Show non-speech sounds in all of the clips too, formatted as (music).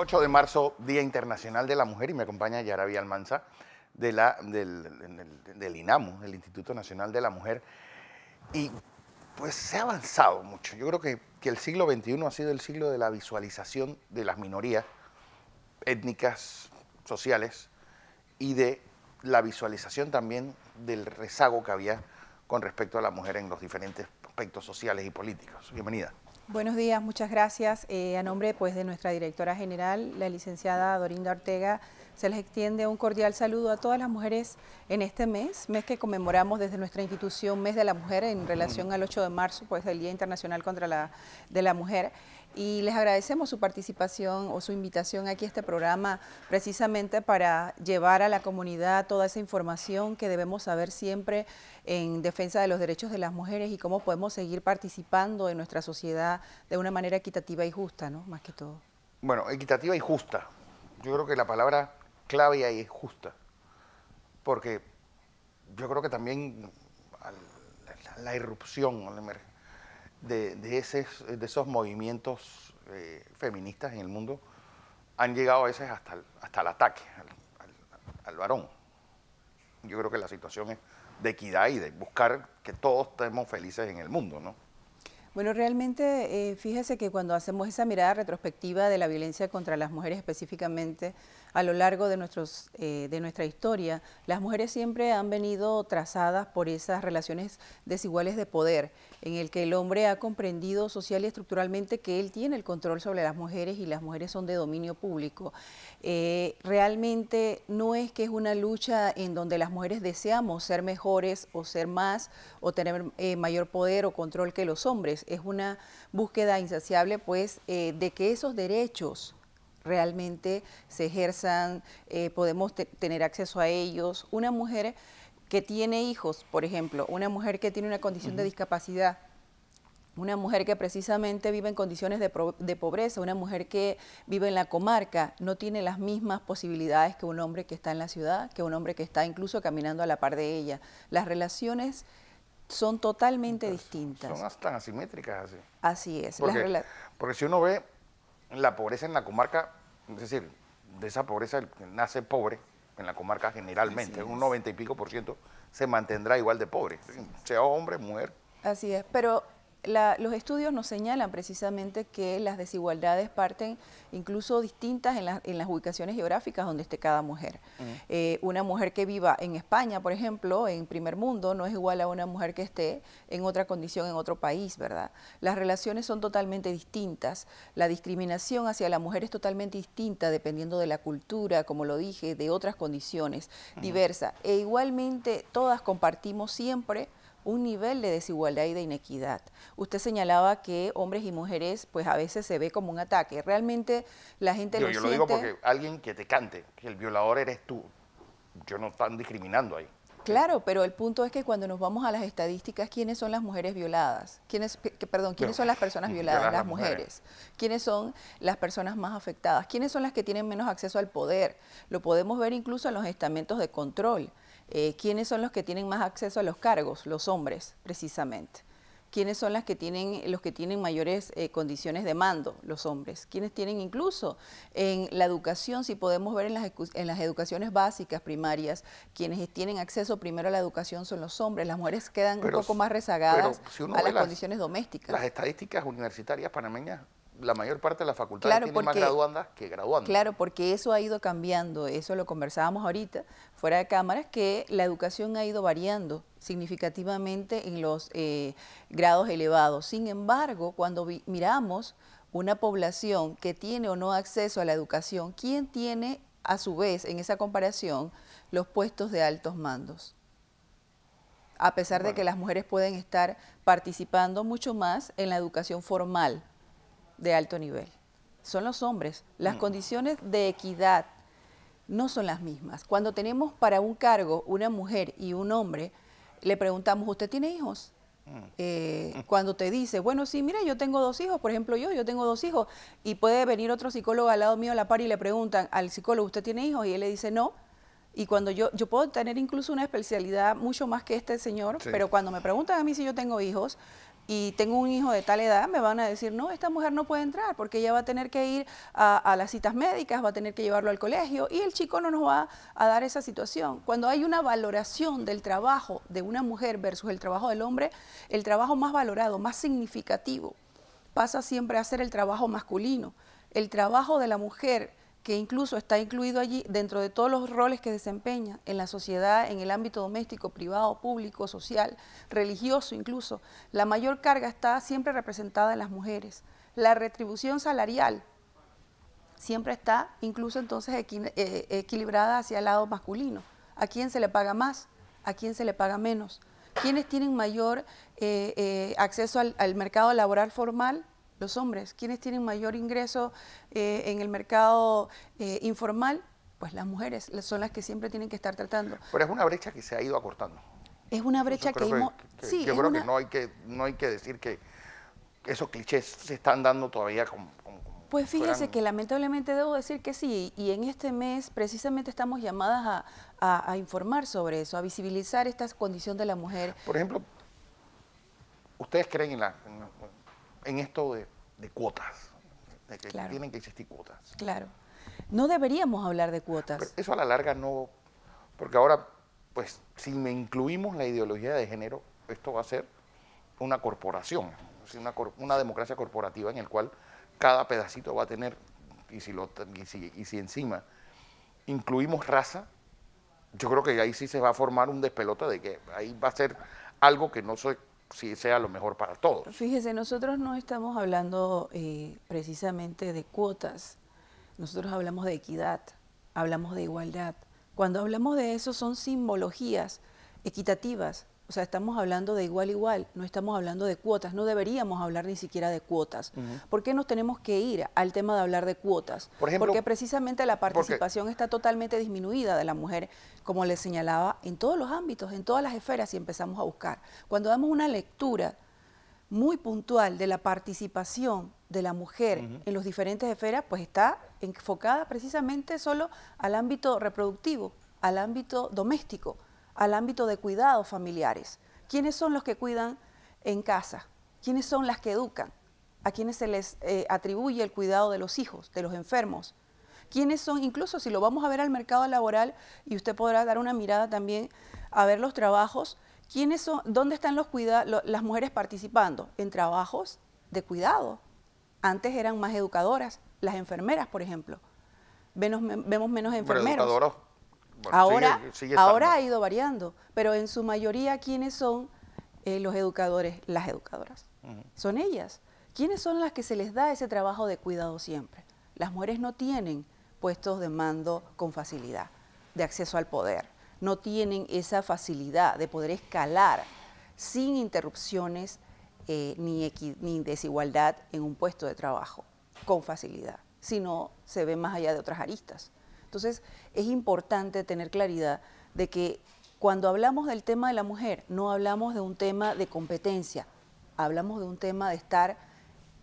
8 de marzo, Día Internacional de la Mujer, y me acompaña Yarabi Almanza de la, del, INAMU, el Instituto Nacional de la Mujer. Y pues se ha avanzado mucho. Yo creo que, que, el siglo XXI ha sido el siglo de la visualización de las minorías étnicas, sociales, y de la visualización también del rezago que había con respecto a la mujer en los diferentes aspectos sociales y políticos. Bienvenida. Buenos días, muchas gracias. Eh, a nombre pues, de nuestra directora general, la licenciada Dorinda Ortega, se les extiende un cordial saludo a todas las mujeres en este mes, mes que conmemoramos desde nuestra institución, Mes de la Mujer, en relación al 8 de marzo, pues el Día Internacional contra la, de la Mujer y les agradecemos su participación o su invitación aquí a este programa precisamente para llevar a la comunidad toda esa información que debemos saber siempre en defensa de los derechos de las mujeres y cómo podemos seguir participando en nuestra sociedad de una manera equitativa y justa, ¿no? Más que todo. Bueno, equitativa y justa. Yo creo que la palabra clave ahí es justa, porque yo creo que también la, irrupción, la emergencia de, esos movimientos eh, feministas en el mundo han llegado a veces hasta el, ataque al, al, varón. Yo creo que la situación es de equidad y de buscar que todos estemos felices en el mundo, ¿no? Bueno, realmente eh, fíjese que cuando hacemos esa mirada retrospectiva de la violencia contra las mujeres específicamente a lo largo de, nuestros, eh, de nuestra historia, las mujeres siempre han venido trazadas por esas relaciones desiguales de poder, en el que el hombre ha comprendido social y estructuralmente que él tiene el control sobre las mujeres y las mujeres son de dominio público. Eh, realmente no es que es una lucha en donde las mujeres deseamos ser mejores o ser más o tener mayor poder o control que los hombres es una búsqueda insaciable pues eh, de que esos derechos realmente se ejerzan, eh, podemos tener acceso a ellos. Una mujer que tiene hijos, por ejemplo, una mujer que tiene una condición de discapacidad, una mujer que precisamente vive en condiciones de, de, pobreza, una mujer que vive en la comarca, no tiene las mismas posibilidades que un hombre que está en la ciudad, que un hombre que está incluso caminando a la par de ella. Las relaciones son totalmente distintas. Son tan asimétricas así. Así es. Porque, porque si uno ve la pobreza en la comarca, es decir, de esa pobreza el que nace pobre en la comarca generalmente, un noventa y pico por ciento se mantendrá igual de pobre, sea hombre, mujer. Así es, pero los estudios nos señalan precisamente que las desigualdades parten incluso distintas en, las ubicaciones geográficas donde esté cada mujer. Mm. Eh, una mujer que viva en España, por ejemplo, en primer mundo, no es igual a una mujer que esté en otra condición en otro país, ¿verdad? Las relaciones son totalmente distintas. La discriminación hacia la mujer es totalmente distinta dependiendo de la cultura, como lo dije, de otras condiciones, diversas. E igualmente todas compartimos siempre un nivel de desigualdad y de inequidad. Usted señalaba que hombres y mujeres, pues a veces se ve como un ataque. Realmente la gente yo, siente... Yo lo digo porque alguien que te cante, que el violador eres tú, yo no están discriminando ahí. Claro, pero el punto es que cuando nos vamos a las estadísticas, ¿quiénes son las mujeres violadas? ¿Quiénes, perdón, ¿quiénes son las personas (laughs) violadas? Las, mujeres. ¿Quiénes son las personas más afectadas? ¿Quiénes son las que tienen menos acceso al poder? Lo podemos ver incluso en los estamentos de control. Eh, ¿Quiénes son los que tienen más acceso a los cargos? Los hombres, precisamente. ¿Quiénes son las que tienen, los que tienen mayores eh, condiciones de mando? Los hombres. ¿Quiénes tienen incluso en la educación, si podemos ver en las, en educaciones básicas, primarias, quienes tienen acceso primero a la educación son los hombres? Las mujeres quedan un poco más rezagadas a las condiciones domésticas. Las estadísticas universitarias panameñas la mayor parte de la facultad tiene más graduandas que graduandos. Claro, porque eso ha ido cambiando, eso lo conversábamos ahorita, fuera de cámaras, que la educación ha ido variando significativamente en los eh, grados elevados. Sin embargo, cuando miramos una población que tiene o no acceso a la educación, ¿quién tiene a su vez en esa comparación los puestos de altos mandos? A pesar de que las mujeres pueden estar participando mucho más en la educación formal de alto nivel, son los hombres. Las mm. condiciones de equidad no son las mismas. Cuando tenemos para un cargo una mujer y un hombre, le preguntamos, ¿usted tiene hijos? Mm. Eh, (laughs) cuando te dice, bueno, sí, mira, yo tengo dos hijos, por ejemplo, yo, yo tengo dos hijos, y puede venir otro psicólogo al lado mío a la par y le preguntan al psicólogo, ¿usted tiene hijos? Y él le dice, no. Y cuando yo, yo puedo tener incluso una especialidad mucho más que este señor, pero cuando me preguntan a mí si yo tengo hijos, y tengo un hijo de tal edad, me van a decir, no, esta mujer no puede entrar porque ella va a tener que ir a, las citas médicas, va a tener que llevarlo al colegio y el chico no nos va a dar esa situación. Cuando hay una valoración del trabajo de una mujer versus el trabajo del hombre, el trabajo más valorado, más significativo, pasa siempre a ser el trabajo masculino. El trabajo de la mujer que incluso está incluido allí dentro de todos los roles que desempeña en la sociedad, en el ámbito doméstico, privado, público, social, religioso incluso, la mayor carga está siempre representada en las mujeres. La retribución salarial siempre está incluso entonces eh, equilibrada hacia el lado masculino. ¿A quién se le paga más? ¿A quién se le paga menos? ¿Quiénes tienen mayor eh, eh, acceso al mercado laboral formal? los hombres. quienes tienen mayor ingreso eh, en el mercado eh, informal? Pues las mujeres son las que siempre tienen que estar tratando. Pero es una brecha que se ha ido acortando. Es una brecha que, Sí, yo creo que, no hay que no hay que decir que esos clichés se están dando todavía como, pues fíjese que lamentablemente debo decir que sí, y en este mes precisamente estamos llamadas a, a, informar sobre eso, a visibilizar esta condición de la mujer. Por ejemplo, ¿ustedes creen en la, en esto de, cuotas, de que tienen que existir cuotas. Claro. No deberíamos hablar de cuotas. eso a la larga no, porque ahora, pues, si me incluimos la ideología de género, esto va a ser una corporación, una, democracia corporativa en el cual cada pedacito va a tener, y si, lo, si, encima incluimos raza, yo creo que ahí sí se va a formar un despelote de que ahí va a ser algo que no, soy, si sea lo mejor para todos. Fíjese, nosotros no estamos hablando eh, precisamente de cuotas, nosotros hablamos de equidad, hablamos de igualdad. Cuando hablamos de eso son simbologías equitativas o sea, estamos hablando de igual igual, no estamos hablando de cuotas, no deberíamos hablar ni siquiera de cuotas. ¿Por qué nos tenemos que ir al tema de hablar de cuotas? porque precisamente la participación está totalmente disminuida de la mujer, como les señalaba, en todos los ámbitos, en todas las esferas, si empezamos a buscar. Cuando damos una lectura muy puntual de la participación de la mujer en las diferentes esferas, pues está enfocada precisamente solo al ámbito reproductivo, al ámbito doméstico al ámbito de cuidados familiares. ¿Quiénes son los que cuidan en casa? ¿Quiénes son las que educan? ¿A quiénes se les eh, atribuye el cuidado de los hijos, de los enfermos? ¿Quiénes son, incluso si lo vamos a ver al mercado laboral, y usted podrá dar una mirada también a ver los trabajos, ¿quiénes son, dónde están los las mujeres participando? En trabajos de cuidado. Antes eran más educadoras, las enfermeras, por ejemplo. vemos menos enfermeros ahora ahora ha ido variando, pero en su mayoría, ¿quiénes son eh, los educadores, las educadoras? Son ellas. ¿Quiénes son las que se les da ese trabajo de cuidado siempre? Las mujeres no tienen puestos de mando con facilidad, de acceso al poder. No tienen esa facilidad de poder escalar sin interrupciones eh, ni, ni desigualdad en un puesto de trabajo con facilidad, sino se ve más allá de otras aristas. Entonces, es importante tener claridad de que cuando hablamos del tema de la mujer, no hablamos de un tema de competencia, hablamos de un tema de estar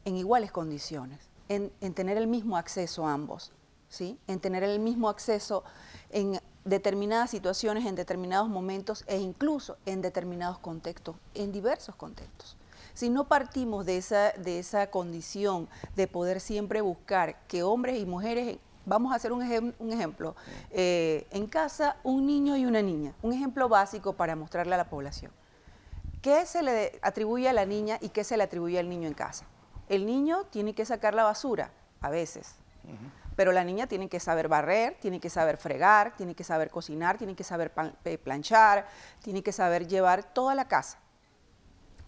en iguales condiciones, en, tener el mismo acceso a ambos, ¿sí? en tener el mismo acceso en determinadas situaciones, en determinados momentos e incluso en determinados contextos, en diversos contextos. Si no partimos de esa, de esa condición de poder siempre buscar que hombres y mujeres Vamos a hacer un, ejemplo. Eh, en casa, un niño y una niña. Un ejemplo básico para mostrarle a la población. ¿Qué se le atribuye a la niña y qué se le atribuye al niño en casa? El niño tiene que sacar la basura, a veces. Pero la niña tiene que saber barrer, tiene que saber fregar, tiene que saber cocinar, tiene que saber eh, planchar, tiene que saber llevar toda la casa.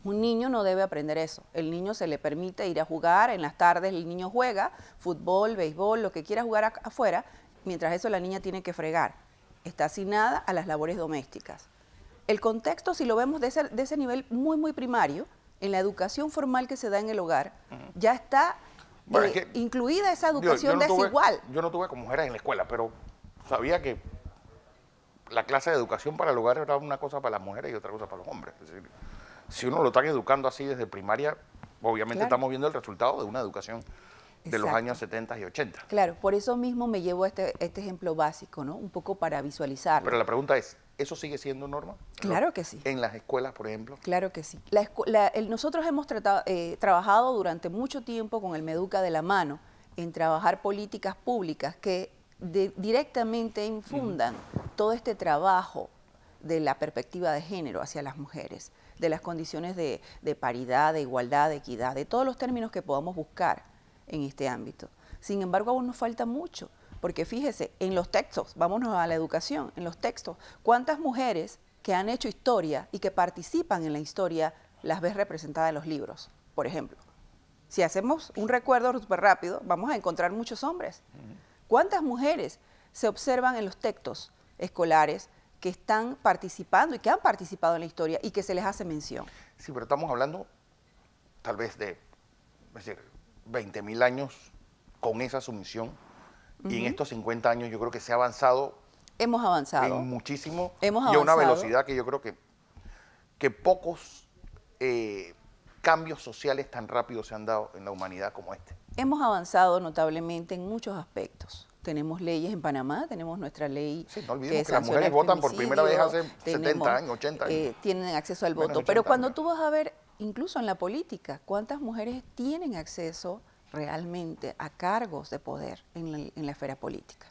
Un niño no debe aprender eso. El niño se le permite ir a jugar, en las tardes el niño juega, fútbol, béisbol, lo que quiera jugar afuera, mientras eso la niña tiene que fregar. Está asignada a las labores domésticas. El contexto, si lo vemos de ese, de ese nivel muy, muy primario, en la educación formal que se da en el hogar, ya está eh, incluida esa educación desigual. yo no tuve con mujeres en la escuela, pero sabía que la clase de educación para el hogar era una cosa para las mujeres y otra cosa para los hombres. Es decir, si uno lo está educando así desde primaria, obviamente estamos viendo el resultado de una educación de los años 70 y 80. Claro, por eso mismo me llevo este, este ejemplo básico, ¿no? Un poco para visualizar. Pero la pregunta es, ¿eso sigue siendo norma? Claro que sí. ¿En las escuelas, por ejemplo? Claro que sí. nosotros hemos eh, trabajado durante mucho tiempo con el Meduca de la mano en trabajar políticas públicas que directamente infundan todo este trabajo de la perspectiva de género hacia las mujeres de las condiciones de, paridad, de igualdad, de equidad, de todos los términos que podamos buscar en este ámbito. Sin embargo, aún nos falta mucho, porque fíjese, en los textos, vámonos a la educación, en los textos, ¿cuántas mujeres que han hecho historia y que participan en la historia las ves representadas en los libros, por ejemplo? Si hacemos un recuerdo súper rápido, vamos a encontrar muchos hombres. ¿Cuántas mujeres se observan en los textos escolares que están participando y que han participado en la historia y que se les hace mención. Sí, pero estamos hablando tal vez de, 20 mil años con esa sumisión y en estos 50 años yo creo que se ha avanzado. Hemos avanzado. En muchísimo. Y a una velocidad que yo creo que, que pocos eh, cambios sociales tan rápidos se han dado en la humanidad como este. Hemos avanzado notablemente en muchos aspectos tenemos leyes en Panamá, tenemos nuestra ley. Sí, no que, las mujeres votan por primera vez hace 70 años, 80 años. Eh, tienen acceso al voto. Pero cuando tú vas a ver, incluso en la política, cuántas mujeres tienen acceso realmente a cargos de poder en la, esfera política.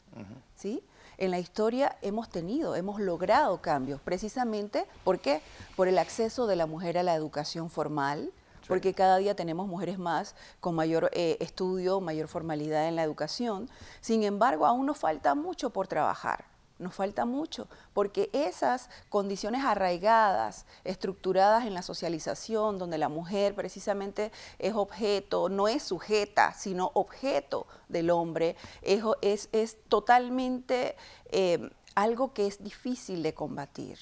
¿Sí? En la historia hemos tenido, hemos logrado cambios, precisamente, ¿por qué? Por el acceso de la mujer a la educación formal, porque cada día tenemos mujeres más con mayor eh, estudio, mayor formalidad en la educación. Sin embargo, aún nos falta mucho por trabajar. Nos falta mucho, porque esas condiciones arraigadas, estructuradas en la socialización, donde la mujer precisamente es objeto, no es sujeta, sino objeto del hombre, es, totalmente eh, algo que es difícil de combatir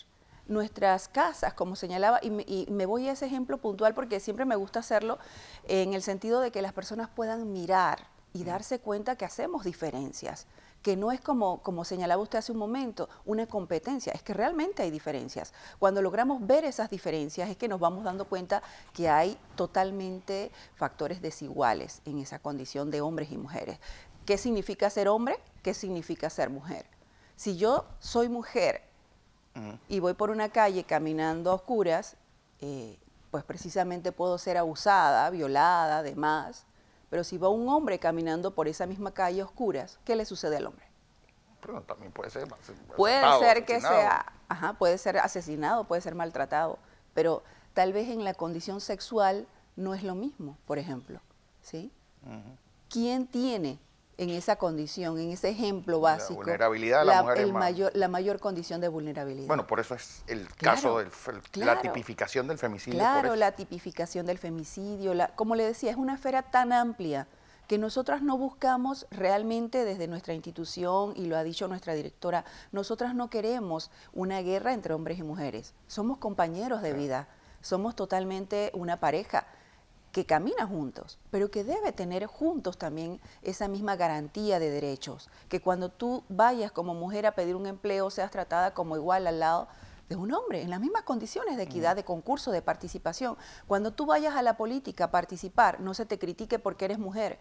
nuestras casas, como señalaba, y me, voy a ese ejemplo puntual porque siempre me gusta hacerlo en el sentido de que las personas puedan mirar y mm. darse cuenta que hacemos diferencias, que no es como, como señalaba usted hace un momento, una competencia, es que realmente hay diferencias. Cuando logramos ver esas diferencias es que nos vamos dando cuenta que hay totalmente factores desiguales en esa condición de hombres y mujeres. ¿Qué significa ser hombre? ¿Qué significa ser mujer? Si yo soy mujer y voy por una calle caminando a oscuras, eh, pues precisamente puedo ser abusada, violada, demás. Pero si va un hombre caminando por esa misma calle a oscuras, ¿qué le sucede al hombre? también puede ser que sea, puede ser asesinado, puede ser maltratado, pero tal vez en la condición sexual no es lo mismo, por ejemplo, ¿sí? ¿Quién tiene en esa condición, en ese ejemplo básico. La mayor, La mayor condición de vulnerabilidad. Bueno, por eso es el caso, de la tipificación del femicidio. Claro, la tipificación del femicidio. La, como le decía, es una esfera tan amplia que nosotras no buscamos realmente desde nuestra institución, y lo ha dicho nuestra directora, nosotras no queremos una guerra entre hombres y mujeres. Somos compañeros de vida, somos totalmente una pareja que camina juntos, pero que debe tener juntos también esa misma garantía de derechos, que cuando tú vayas como mujer a pedir un empleo seas tratada como igual al lado de un hombre, en las mismas condiciones de equidad, de concurso, de participación. Cuando tú vayas a la política a participar, no se te critique porque eres mujer,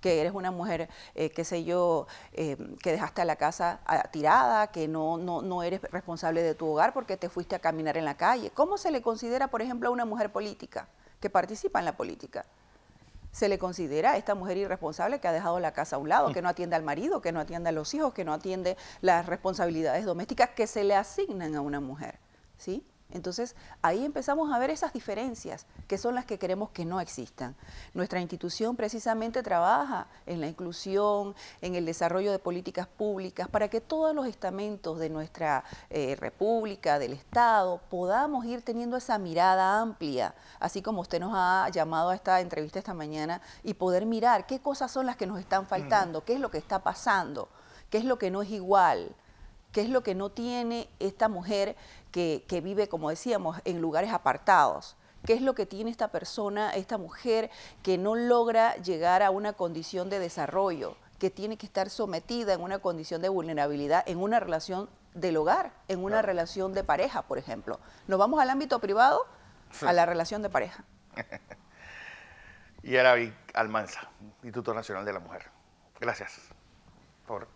que eres una mujer, eh, qué sé yo, eh, que dejaste la casa ah, tirada, que no, no, no eres responsable de tu hogar porque te fuiste a caminar en la calle. ¿Cómo se le considera, por ejemplo, a una mujer política? que participa en la política. Se le considera a esta mujer irresponsable que ha dejado la casa a un lado, que no atiende al marido, que no atiende a los hijos, que no atiende las responsabilidades domésticas que se le asignan a una mujer. ¿sí? Entonces, ahí empezamos a ver esas diferencias que son las que queremos que no existan. Nuestra institución precisamente trabaja en la inclusión, en el desarrollo de políticas públicas, para que todos los estamentos de nuestra eh, república, del Estado, podamos ir teniendo esa mirada amplia, así como usted nos ha llamado a esta entrevista esta mañana, y poder mirar qué cosas son las que nos están faltando, qué es lo que está pasando, qué es lo que no es igual qué es lo que no tiene esta mujer que, vive, como decíamos, en lugares apartados qué es lo que tiene esta persona, esta mujer, que no logra llegar a una condición de desarrollo, que tiene que estar sometida en una condición de vulnerabilidad, en una relación del hogar, en una relación de pareja, por ejemplo. Nos vamos al ámbito privado, a la relación de pareja. (laughs) y Arabi Almanza, Instituto Nacional de la Mujer. Gracias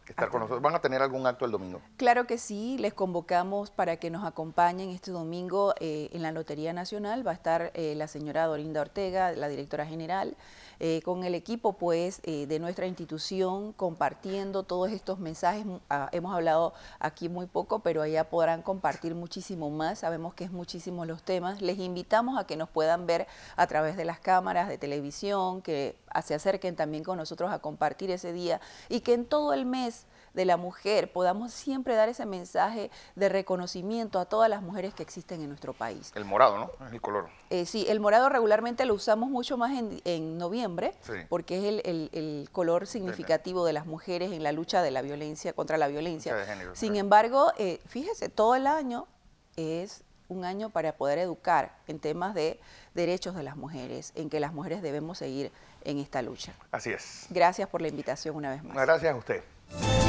estar con nosotros. ¿Van a tener algún acto el domingo? Claro que sí, les convocamos para que nos acompañen este domingo eh, en la Lotería Nacional. Va a estar eh, la señora Dorinda Ortega, la directora general, eh, con el equipo pues de nuestra institución compartiendo todos estos mensajes. Mm, ah, hemos hablado aquí muy poco, pero allá podrán compartir muchísimo más. Sabemos que es muchísimos los temas. Les invitamos a que nos puedan ver a través de las cámaras de televisión, que se acerquen también con nosotros a compartir ese día y que en todo el mes de la mujer podamos siempre dar ese mensaje de reconocimiento a todas las mujeres que existen en nuestro país. El morado, ¿no? Es el color. Eh, sí, el morado regularmente lo usamos mucho más en, noviembre porque es el, color significativo de las mujeres en la lucha de la violencia contra la violencia. Sin embargo, eh, fíjese, todo el año es un año para poder educar en temas de derechos de las mujeres, en que las mujeres debemos seguir en esta lucha. Así es. Gracias por la invitación una vez más. Gracias a usted.